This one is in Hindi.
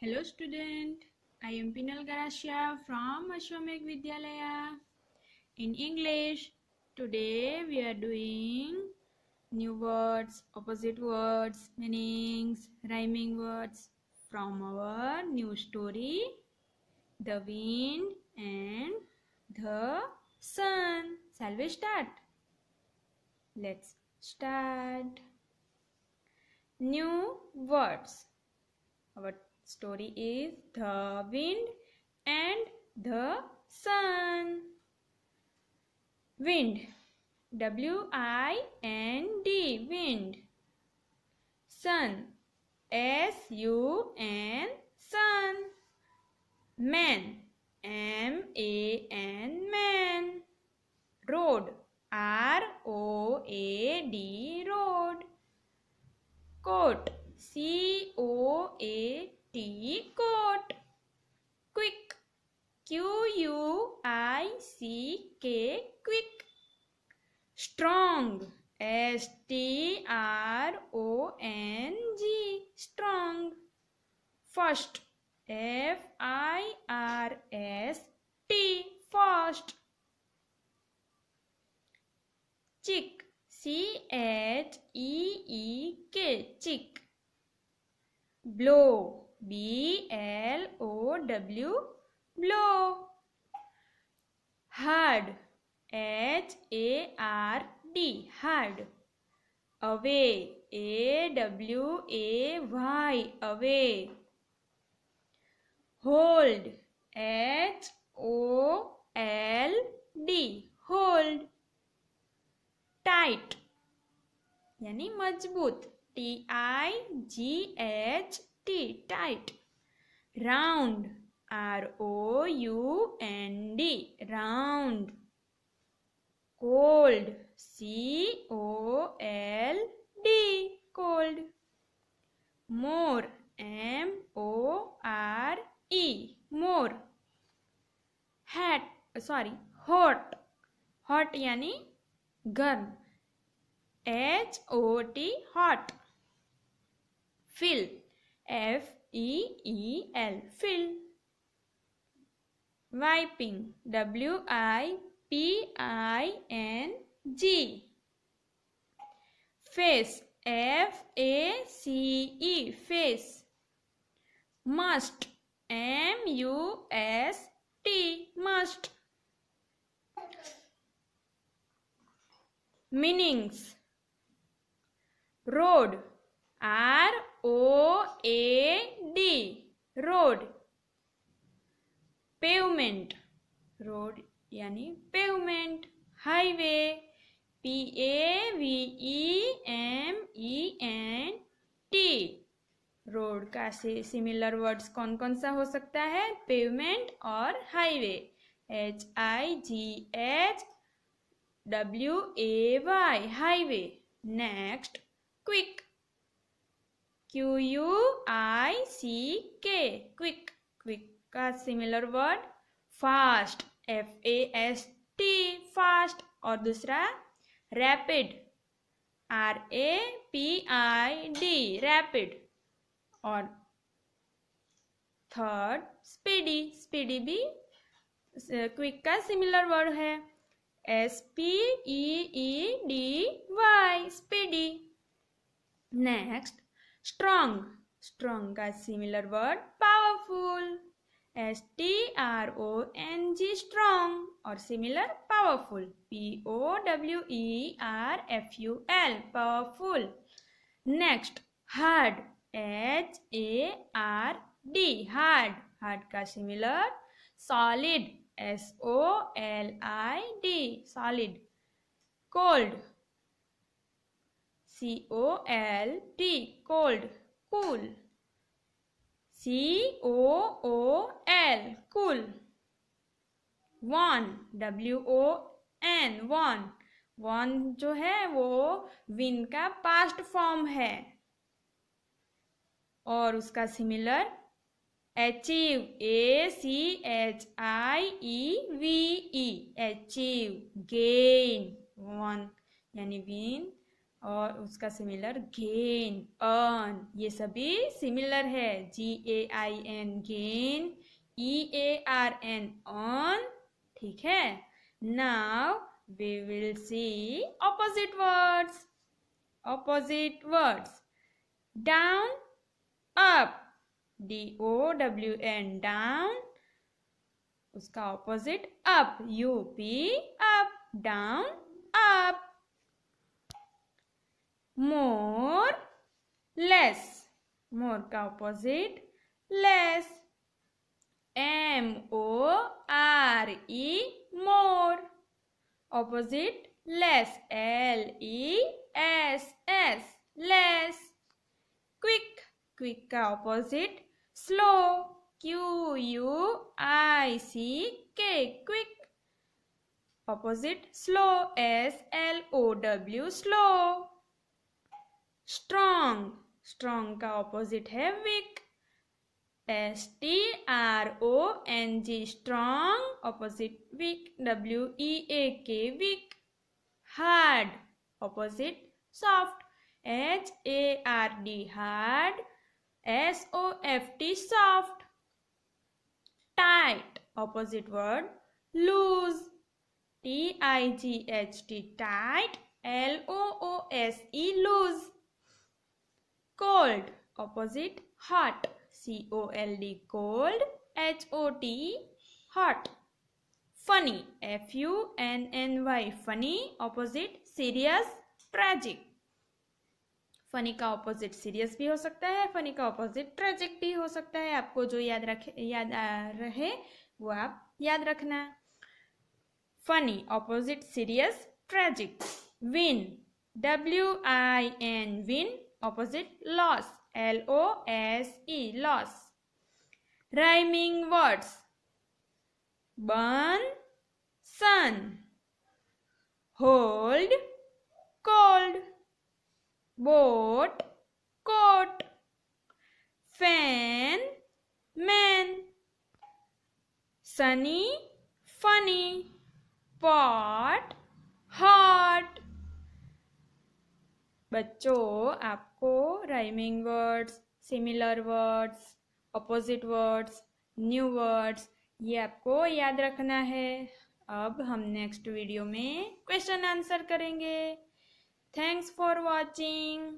Hello student, I am Pinal Garashia from Ashwamek Vidyalaya. In English, today we are doing new words, opposite words, meanings, rhyming words from our new story, The Wind and the Sun. Shall we start? Let's start. New words. Our story is The Wind and the Sun. Wind. W-I-N-D. Wind. Sun. S-U-N. Sun. Man. M-A-N. Man. Road. R O A D road. Coat C O A tea coat. Quick. Q U I C K quick. Strong. S T R O N G strong. First. F I R S T first. Chick. C H E E K chick. Blow. B L O W blow hard H A R D hard away A W A Y away hold H O L D hold tight यानी मजबूत T I G H T tight round R O U N D round cold C O L D cold more M O R E more hat sorry hot hot यानी गर्म H O T hot filled F E E L fill wiping W I P I N G face F A C E face must M U S T must meanings road R O A D road pavement road यानी pavement highway P A V E M E N T road का से सिमिलर वर्ड्स कौन कौन सा हो सकता है पेवमेंट और highway H I G H W A Y highway next quick Q U I C K quick quick का similar word fast F A S T fast और दूसरा rapid R A P I D rapid और थर्ड स्पीडी स्पीडी भी क्विक का सिमिलर वर्ड है S P E E D Y speedy next strong strong का similar word powerful S T R O N G strong और similar powerful P O W E R F U L powerful next hard H A R D hard hard का similar solid S O L I D solid cold C O L D cold cool C O O L cool one W O N one won जो है वो विन का पास्ट फॉर्म है और उसका similar achieve A C H I E V E achieve gain won यानी विन और उसका सिमिलर गेन अर्न ये सभी सिमिलर है G A I N gain E A R N earn ठीक है now we will see opposite words opposite words down up D O W N down उसका opposite up U P up down up more less more का opposite less M O R E more opposite less L E S S less quick quick का opposite slow Q U I C K quick opposite slow s l o w slow strong strong का ऑपोजिट है weak S T R O N G strong opposite weak W E A K weak hard opposite soft H A R D hard S O F T soft tight opposite word loose T I G H T tight L O O S E loose cold opposite hot c o l d cold h o t hot funny f u n n y funny opposite serious tragic funny का ऑपोजिट सीरियस भी हो सकता है फनी का ऑपोजिट ट्रेजिक भी हो सकता है आपको जो याद रखे याद रहे वो आप याद रखना funny opposite serious tragic win W I N win opposite loss L O S E loss rhyming words burn sun hold cold boat coat fan man sunny funny pot hot. बच्चों आप को rhyming words similar words opposite words new words ये आपको याद रखना है अब हम नेक्स्ट वीडियो में क्वेश्चन आंसर करेंगे थैंक्स फॉर वॉचिंग